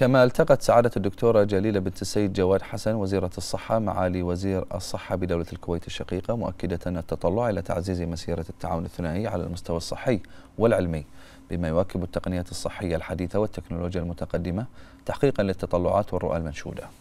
كما التقت سعادة الدكتورة جليلة بنت السيد جواد حسن وزيرة الصحة معالي وزير الصحة بدولة الكويت الشقيقة مؤكدة التطلع إلى تعزيز مسيرة التعاون الثنائي على المستوى الصحي والعلمي بما يواكب التقنيات الصحية الحديثة والتكنولوجيا المتقدمة تحقيقا للتطلعات والرؤى المنشودة